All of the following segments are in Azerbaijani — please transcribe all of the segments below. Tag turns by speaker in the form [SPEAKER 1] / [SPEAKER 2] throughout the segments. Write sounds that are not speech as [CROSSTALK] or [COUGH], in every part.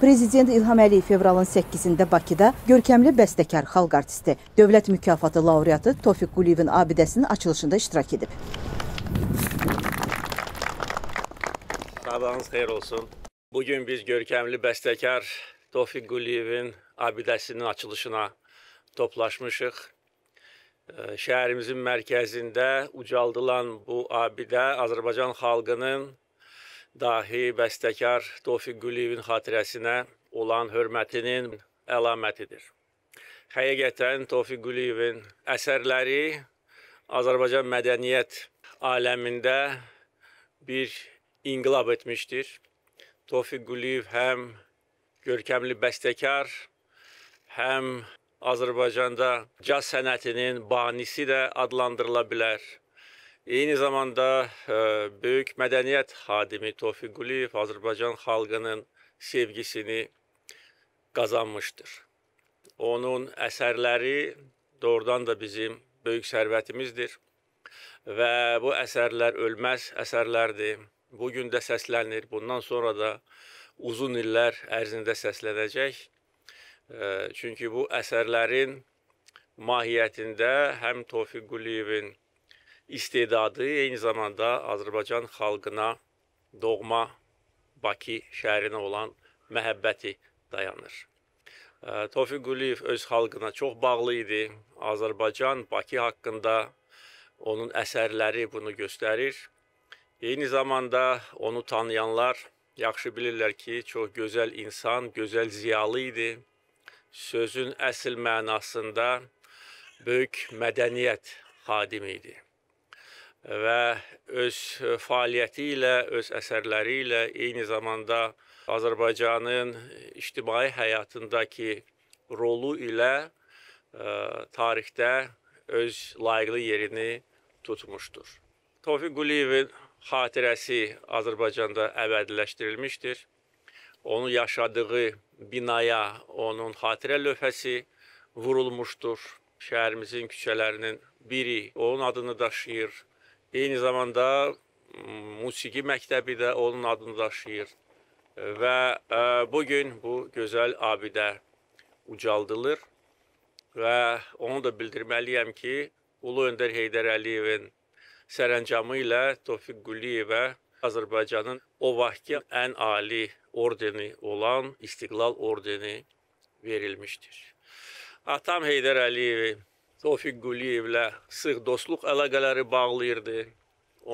[SPEAKER 1] Prezident İlham Əliyev fevralın 8-də Bakıda görkəmli bəstəkar xalq artisti, dövlət mükafatı laureatı Tofiq Quliyevin abidəsinin açılışında iştirak edib.
[SPEAKER 2] Sabahınız xeyir olsun. Bugün biz görkəmli bəstəkar Tofiq Quliyevin abidəsinin açılışına toplaşmışıq. Şəhərimizin mərkəzində ucaldılan bu abidə Azərbaycan xalqının dahi bəstəkar Tofiq Quliyevin xatirəsinə olan hörmətinin əlamətidir. Həqiqətən Tofiq Quliyevin əsərləri Azərbaycan mədəniyyət aləmində bir inqilab etmişdir. Tofiq Quliyev həm görkəmli bəstəkar, həm Azərbaycanda caz sənətinin banisi də adlandırıla bilər. Eyni zamanda e, böyük mədəniyyət xadimi Tofiq Quliyev Azərbaycan xalqının sevgisini qazanmışdır. Onun əsərləri doğrudan da bizim böyük sərvətimizdir və bu əsərlər ölməz əsərlərdir. Bu gün də səslənir, bundan sonra da uzun illər ərzində səslənəcək. E, çünki bu əsərlərin mahiyyətində həm Tofiq Quliyevin istedadı eyni zamanda Azərbaycan xalqına, doğma Bakı şəhərinə olan məhəbbəti dayanır. Tofiq Quliyev öz xalqına çox bağlı idi. Azərbaycan Bakı haqqında onun əsərləri bunu göstərir. Eyni zamanda onu tanıyanlar yaxşı bilirlər ki, çox gözəl insan, gözəl ziyalı idi. Sözün əsl mənasında böyük mədəniyyət xadimi idi və öz fəaliyyəti ilə, öz əsərləri ilə eyni zamanda Azərbaycanın ictimai həyatındakı rolu ilə ə, e, tarixdə öz layiqli yerini tutmuşdur. Tofiq Quliyevin xatirəsi Azərbaycanda əbədiləşdirilmişdir. Onu yaşadığı binaya onun xatirə lövhəsi vurulmuşdur. Şəhərimizin küçələrinin biri onun adını daşıyır, Eyni zamanda musiqi məktəbi də onun adını daşıyır və bu gün bu gözəl abidə ucaldılır və onu da bildirməliyəm ki, Ulu Öndər Heydər Əliyevin sərəncamı ilə Tofiq Quliyevə Azərbaycanın o vaxtki ən ali ordeni olan İstiqlal ordeni verilmişdir. Atam Heydər Əliyevi Tofiq Quliyevlə sıx dostluq əlaqələri bağlayırdı.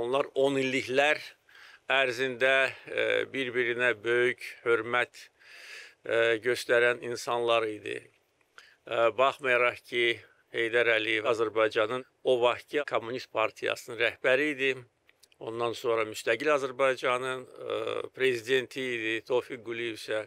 [SPEAKER 2] Onlar 10 illiklər ərzində e, bir-birinə böyük hörmət e, göstərən insanlar idi. E, baxmayaraq ki, Heydər Əliyev Azərbaycanın o vaxtki Kommunist Partiyasının rəhbəri idi. Ondan sonra müstəqil Azərbaycanın prezidenti idi, Tofiq Quliyev isə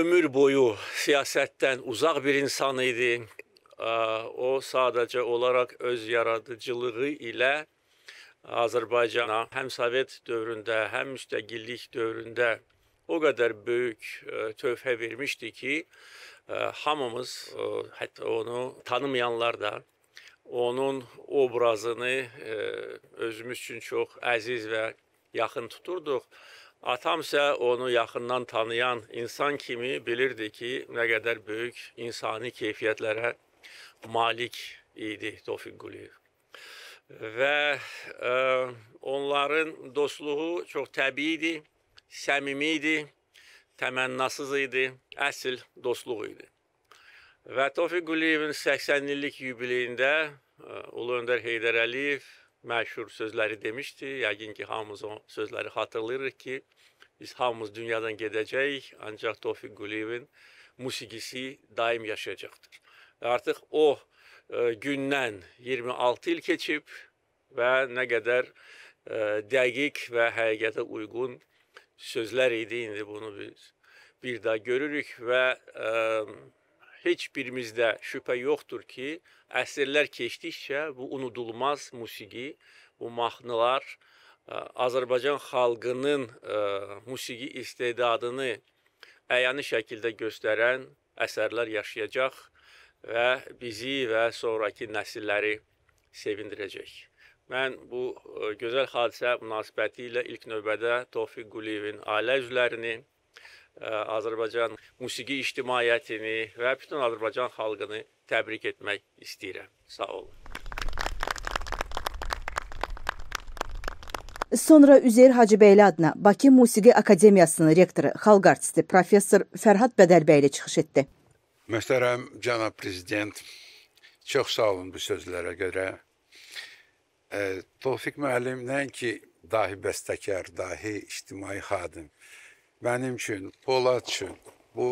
[SPEAKER 2] ömür boyu siyasətdən uzaq bir insan idi o sadəcə olaraq öz yaradıcılığı ilə Azərbaycana həm Sovet dövründə, həm müstəqillik dövründə o qədər böyük e, töhfə vermişdi ki, e, hamımız e, hətta onu tanımayanlar da onun obrazını özümüz üçün çox əziz və yaxın tuturduq. Atam isə onu yaxından tanıyan insan kimi bilirdi ki, nə qədər böyük insani keyfiyyətlərə malik idi Tofiq Quliyev. Və ə, e, onların dostluğu çox təbii idi, səmimi idi, təmənnasız idi, əsl dostluq idi. Və Tofiq Quliyevin 80 illik yubileyində e, Ulu Öndər Heydər Əliyev məşhur sözləri demişdi. Yəqin ki, hamımız o sözləri xatırlayırıq ki, biz hamımız dünyadan gedəcəyik, ancaq Tofiq Quliyevin musiqisi daim yaşayacaqdır. Artıq o e, gündən 26 il keçib və nə qədər e, dəqiq və həqiqətə uyğun sözlər idi. İndi bunu biz bir daha görürük və ə, e, heç birimizdə şübhə yoxdur ki, əsrlər keçdikcə bu unudulmaz musiqi, bu mahnılar ə, Azərbaycan xalqının ə, musiqi istedadını əyani şəkildə göstərən əsərlər yaşayacaq və bizi və sonrakı nəsilləri sevindirəcək. Mən bu e, gözəl hadisə münasibəti ilə ilk növbədə Tofiq Quliyevin ailə üzvlərini, e, Azərbaycan musiqi ictimaiyyətini və bütün Azərbaycan xalqını təbrik etmək istəyirəm. Sağ olun.
[SPEAKER 1] Sonra Üzeyir Hacıbəyli adına Bakı Musiqi Akademiyasının rektoru, xalq artisti professor Fərhad Bədəlbəyli çıxış etdi.
[SPEAKER 3] Möhtərəm cənab prezident, çox sağ olun bu sözlərə görə. E, Tofiq müəllimdən ki, dahi bəstəkar, dahi ictimai xadim. Mənim üçün, Polad üçün bu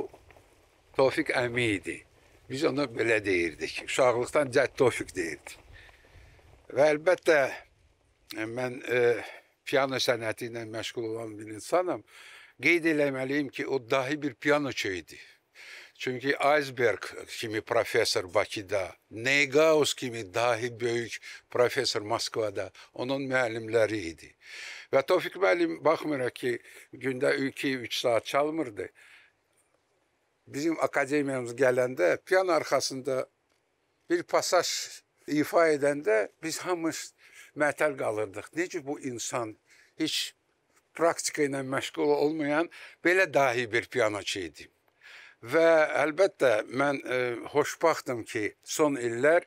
[SPEAKER 3] Tofiq əmi idi. Biz ona belə deyirdik. Uşaqlıqdan cədd Tofiq deyirdik. Və əlbəttə mən e, piano sənəti ilə məşğul olan bir insanam. Qeyd eləməliyim ki, o dahi bir pianoçu idi. Çünki Aysberg kimi professor Bakıda, Neygaus kimi dahi böyük professor Moskvada onun müəllimləri idi. Və Tofiq müəllim baxmıraq ki, gündə 2-3 saat çalmırdı. Bizim akademiyamız gələndə piano arxasında bir pasaj ifa edəndə biz hamımız məəttəl qalırdıq. Necə bu insan heç praktika ilə məşğul olmayan belə dahi bir piyanoçu idi. Və əlbəttə mən ə, e, xoşbaxtım ki, son illər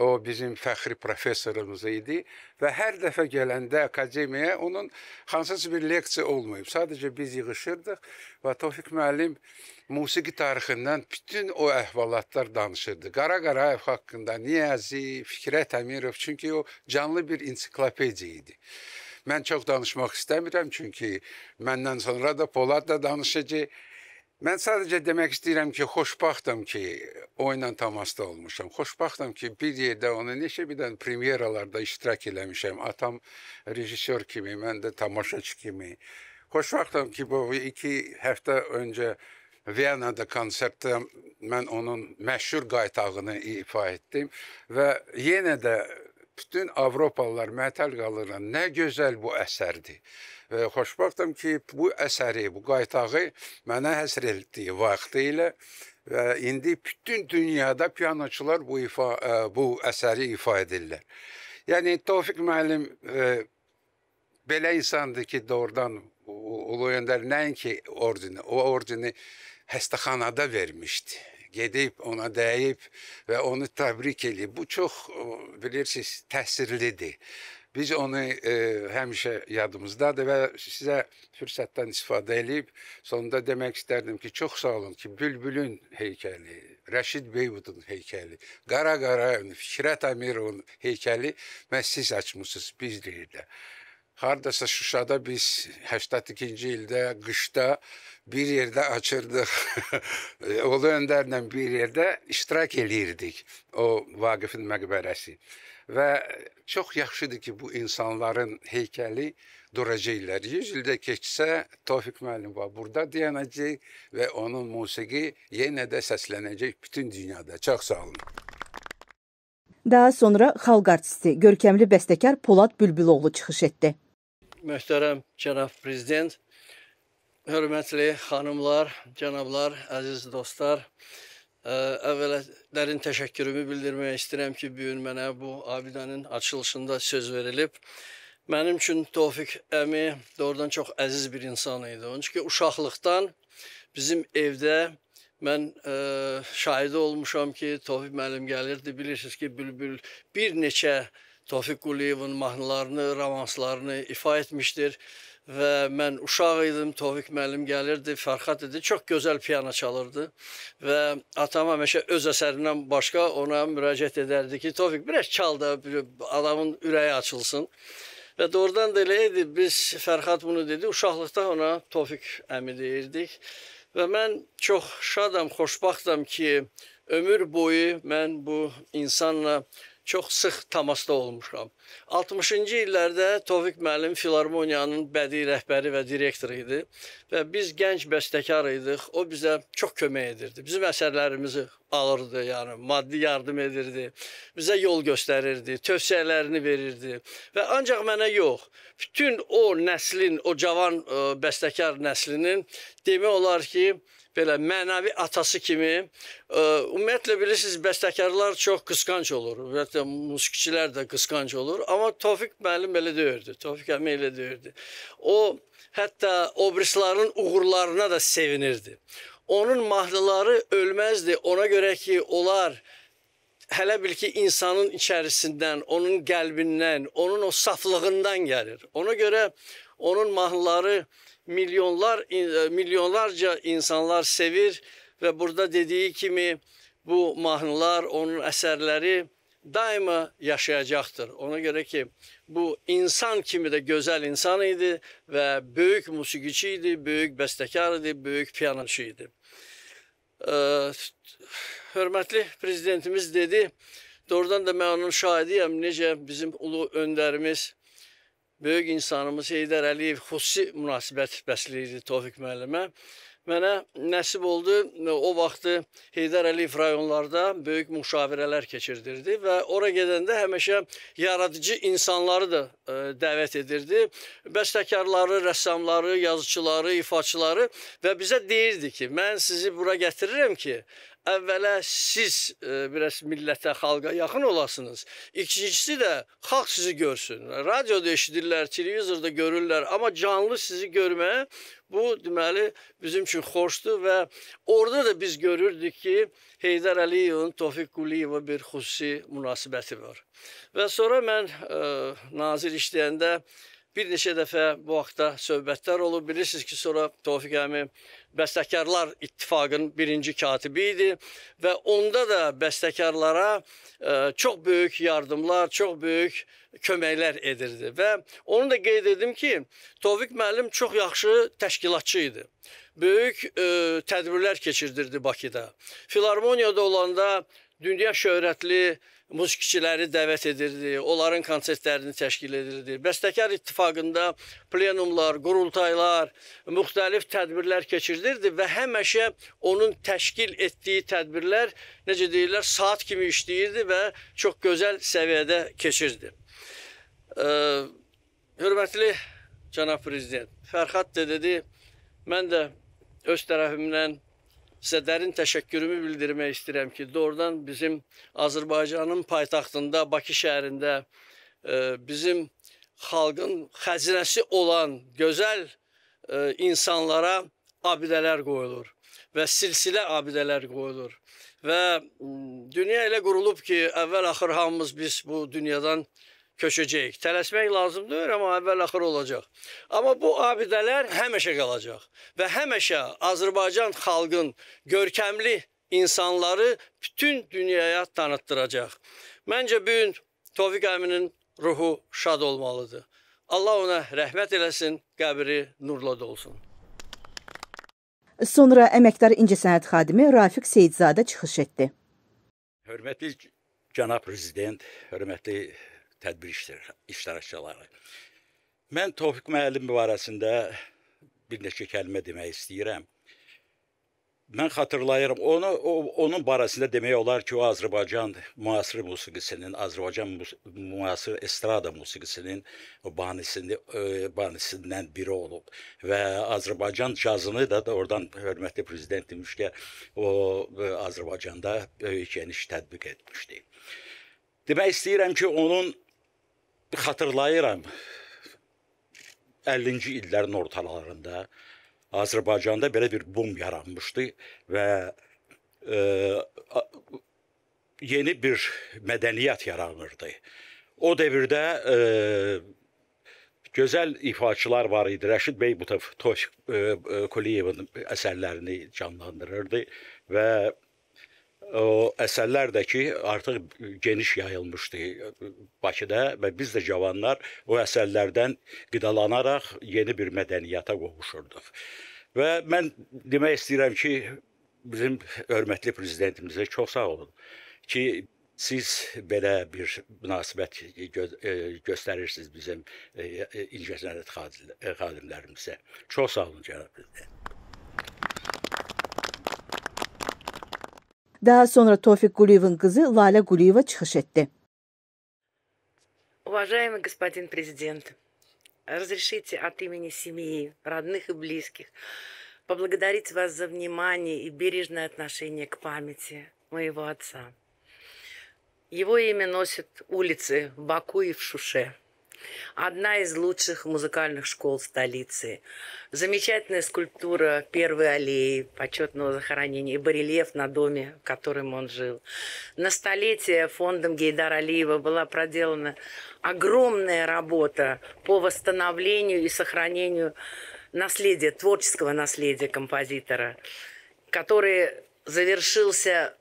[SPEAKER 3] o bizim fəxri professorumuz idi və hər dəfə gələndə akademiyaya onun hansısa bir leksiya olmayıb. Sadəcə biz yığılırdıq və Tofiq müəllim musiqi tarixindən bütün o əhvalatlar danışırdı. Qara Qarayev haqqında, Niyazi, Fikrət Əmirov, çünki o canlı bir ensiklopediya idi. Mən çox danışmaq istəmirəm çünki məndən sonra da Polad da danışacaq. Mən sadəcə demək istəyirəm ki, xoşbəxtəm ki, o ilə təmasda olmuşam. Xoşbəxtəm ki, bir yerdə onu neçə bir dən premyeralarda iştirak eləmişəm. Atam rejissor kimi, mən də tamaşaçı kimi. Xoşbəxtəm ki, bu 2 həftə öncə Viyana'da konsertdə mən onun məşhur qaytağını ifa etdim və yenə də bütün Avropalılar məəttəl qalırlar. Nə gözəl bu əsərdir xoşbəxtəm ki, bu əsəri, bu qaytağı mənə həsr etdi vaxtilə və indi bütün dünyada pianoçular bu ifa e, bu əsəri ifa edirlər. Yəni Tofiq müəllim e, belə insandır ki, doğrudan ulu öndər nəinki ordeni, o ordeni xəstəxanada vermişdi gedib ona dəyib və onu təbrik eləyib. Bu çox e, bilirsiniz təsirlidir. Biz onu e, həmişə yadımızdadır və sizə fürsətdən istifadə edib sonunda demək istərdim ki, çox sağ olun ki, Bülbülün heykəli, Rəşid Beybudun heykəli, Qara Qarayevin, Fikrət Əmirovun heykəli məhz siz açmısınız, biz deyil də. Hardasa Şuşada biz 82-ci ildə qışda bir yerdə açırdıq. Ulu [LAUGHS] e, Öndərlə bir yerdə iştirak eləyirdik o Vaqifin məqbərəsi. Və çox yaxşıdır ki, bu insanların heykəli duracaqlar. 100 ildə keçsə Tofiq müəllim var burada deyənəcək və onun musiqi yenə də səslənəcək bütün dünyada. Çox sağ olun.
[SPEAKER 1] Daha sonra xalq artisti, görkəmli bəstəkar Polad Bülbüloğlu çıxış etdi.
[SPEAKER 4] Möhtərəm cənab prezident, hörmətli xanımlar, cənablar, əziz dostlar, Ə, əvvəllərin təşəkkürümü bildirmək istəyirəm ki, bu gün mənə bu abidənin açılışında söz verilib. Mənim üçün Tofiq əmi doğrudan çox əziz bir insan idi. Onun ki, uşaqlıqdan bizim evdə mən ə, şahidi olmuşam ki, Tofiq müəllim gəlirdi. Bilirsiniz ki, bülbül bir neçə ə, Tofiq Quliyevin mahnılarını, romanslarını ifa etmişdir və mən uşaq idim, Tofiq müəllim gəlirdi, Fərxat idi, çox gözəl piano çalırdı və atam həmişə öz əsərindən başqa ona müraciət edərdi ki, Tofiq biraz çal da adamın ürəyi açılsın. Və doğrudan da elə idi, biz Fərxat bunu dedi, uşaqlıqda ona Tofiq əmi deyirdik. Və mən çox şadam, xoşbaxtam ki, ömür boyu mən bu insanla çox sıx təmasda olmuşam. 60-cı illərdə Tofiq müəllim Filarmoniyanın bədii rəhbəri və direktoru idi və biz gənc bəstəkar idik. O bizə çox kömək edirdi. Bizim əsərlərimizi alırdı, yəni maddi yardım edirdi. Bizə yol göstərirdi, tövsiyələrini verirdi və ancaq mənə yox, bütün o nəslin, o cavan ə, bəstəkar nəslinin demək olar ki, belə mənəvi atası kimi ə, e, ümumiyyətlə bilirsiniz bəstəkarlar çox qısqanc olur. Ümumiyyətlə musiqiçilər də qısqanc olur, amma Tofiq müəllim elə deyirdi. Tofiq əmi elə deyirdi. O hətta obrislərin uğurlarına da sevinirdi. Onun mahnıları ölməzdi. Ona görə ki, onlar hələ bil ki insanın içərisindən, onun qəlbindən, onun o saflığından gəlir. Ona görə onun mahnıları milyonlar e, milyonlarca insanlar sevir və burada dediyi kimi bu mahnılar, onun əsərləri daima yaşayacaqdır. Ona görə ki, bu insan kimi də gözəl insan idi və böyük musiqiçi idi, böyük bəstəkar idi, böyük pianoçu idi. Ə, e, hörmətli prezidentimiz dedi, doğrudan da mən onun şahidiyəm necə bizim ulu öndərimiz böyük insanımız Heydər Əliyev xüsusi münasibət bəsləyirdi Tofiq müəllimə. Mənə nəsib oldu, e, o vaxtı Heydər Əliyev rayonlarda böyük müşavirələr keçirdirdi və ora gedəndə həmişə yaradıcı insanları da ə, e, dəvət edirdi. Bəstəkarları, rəssamları, yazıçıları, ifaçıları və bizə deyirdi ki, mən sizi bura gətirirəm ki, əvvələ siz e, biraz millətə, xalqa yaxın olasınız. İkincisi də xalq sizi görsün. Radioda eşidirlər, televizorda görürlər, amma canlı sizi görməyə bu deməli bizim üçün xoşdur və orada da biz görürdük ki, Heydər Əliyevin Tofiq Quliyeva bir xüsusi münasibəti var. Və sonra mən e, nazir işləyəndə Bir neçə dəfə bu vaxtda söhbətlər olub. Bilirsiniz ki, sonra Tofiq əmi Bəstəkarlar İttifaqının birinci katibi idi və onda da bəstəkarlara ə, e, çox böyük yardımlar, çox böyük köməklər edirdi və onu da qeyd edim ki, Tofiq müəllim çox yaxşı təşkilatçı idi böyük e, tədbirlər keçirdirdi Bakıda. Filarmoniyada olanda dünya şöhrətli musiqiçiləri dəvət edirdi, onların konsertlərini təşkil edirdi. Bəstəkar ittifaqında plenumlar, qurultaylar, müxtəlif tədbirlər keçirdirdi və həmişə onun təşkil etdiyi tədbirlər, necə deyirlər, saat kimi işləyirdi və çox gözəl səviyyədə keçirdi. Hörmətli cənab prezident, Fərxad da dedi, mən də öz tərəfimdən Sizə dərin təşəkkürümü bildirmək istəyirəm ki, doğrudan bizim Azərbaycanın paytaxtında, Bakı şəhərində e, bizim xalqın xəzinəsi olan gözəl e, insanlara abidələr qoyulur və silsilə abidələr qoyulur. Və dünya elə qurulub ki, əvvəl-axır hamımız biz bu dünyadan köçəcəyik. Tələsmək lazımdır, amma əvvəl axır olacaq. Amma bu abidələr həmişə qalacaq və həmişə Azərbaycan xalqın görkəmli insanları bütün dünyaya tanıtdıracaq. Məncə bu gün Tofiq əminin ruhu şad olmalıdır. Allah ona rəhmət eləsin, qəbri nurla dolsun.
[SPEAKER 1] Sonra əməkdar incəsənət xadimi Rafiq Seyidzadə çıxış etdi.
[SPEAKER 5] Hörmətli cənab prezident, hörmətli tədbir iştirakçıları. Mən Tofiq müəllim barəsində bir neçə kəlmə demək istəyirəm. Mən xatırlayıram, onu o, onun barəsində demək olar ki, o Azərbaycan müasir musiqisinin, Azərbaycan mus müasir estrada musiqisinin banisini e, banisindən biri olub və Azərbaycan cazını da, da oradan hörmətli prezident demişkə, o e, Azərbaycanda geniş tətbiq etmişdi. Demək istəyirəm ki, onun xatırlayıram 50-ci illərin ortalarında Azərbaycanda belə bir bum yaranmışdı və e, yeni bir mədəniyyət yaranırdı. O dövrdə e, gözəl ifaçılar var idi. Rəşid Beybutov Toş e, e, Kuliyevin əsərlərini canlandırırdı və o əsərlər də ki, artıq geniş yayılmışdı Bakıda və biz də cavanlar o əsərlərdən qidalanaraq yeni bir mədəniyyətə qovuşurduq. Və mən demək istəyirəm ki, bizim hörmətli prezidentimizə çox sağ olun ki, siz belə bir münasibət gö e, göstərirsiniz bizim e, e, incəsənət xadimlərimizə. Çox sağ olun cənab prezident.
[SPEAKER 1] Daha sonra Tevfik Guliyev'in kızı Lale Guliyeva çıkış etti.
[SPEAKER 6] Уважаемый господин президент, разрешите от имени семьи, родных и близких поблагодарить вас за внимание и бережное отношение к памяти моего отца. Его имя носят улицы в Баку и в Шуше. Одна из лучших музыкальных школ столицы. Замечательная скульптура первой аллеи почетного захоронения и барельеф на доме, в котором он жил. На столетие фондом Гейдара Алиева была проделана огромная работа по восстановлению и сохранению наследия, творческого наследия композитора, который завершился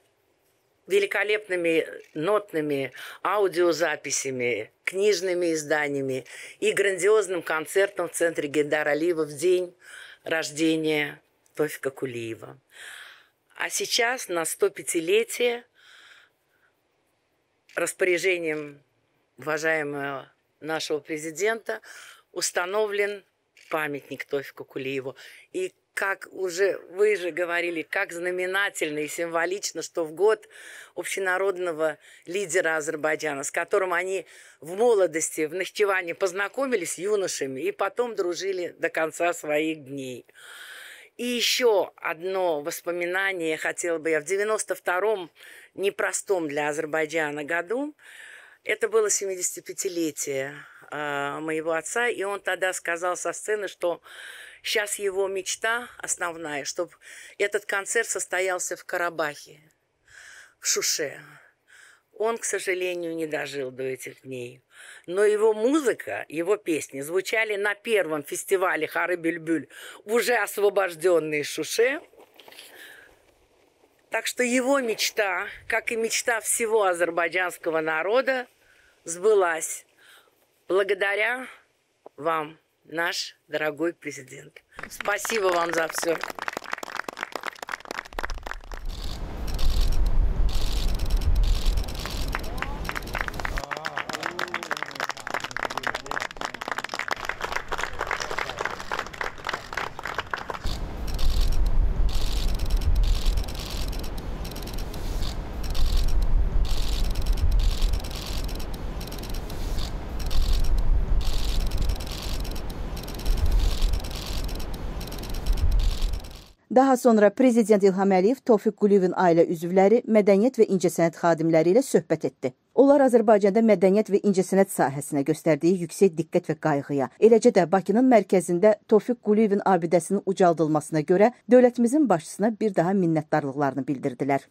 [SPEAKER 6] великолепными э, нотными аудиозаписями, книжными изданиями и грандиозным концертом в центре Гейдар Алиева в день рождения Тофика Кулиева. А сейчас на 105-летие распоряжением уважаемого нашего президента установлен памятник Тофику Кулиеву. И как уже вы же говорили, как знаменательно и символично, что в год общенародного лидера Азербайджана, с которым они в молодости, в Нахчеване познакомились юношами и потом дружили до конца своих дней. И еще одно воспоминание хотела бы я. В 92-м непростом для Азербайджана году это было 75-летие Э, моего отца, и он тогда сказал со сцены, что сейчас его мечта основная, чтобы этот концерт состоялся в Карабахе, в Шуше. Он, к сожалению, не дожил до этих дней. Но его музыка, его песни звучали на первом фестивале Хары Бюльбюль, уже освобожденные Шуше. Так что его мечта, как и мечта всего азербайджанского народа, сбылась. Благодаря вам, наш дорогой президент. Спасибо вам за все.
[SPEAKER 1] Daha sonra Prezident İlham Əliyev Tofiq Quliyevin ailə üzvləri, mədəniyyət və incəsənət xadimləri ilə söhbət etdi. Onlar Azərbaycanda mədəniyyət və incəsənət sahəsinə göstərdiyi yüksək diqqət və qayğıya, eləcə də Bakının mərkəzində Tofiq Quliyevin abidəsinin ucaldılmasına görə dövlətimizin başçısına bir daha minnətdarlıqlarını bildirdilər.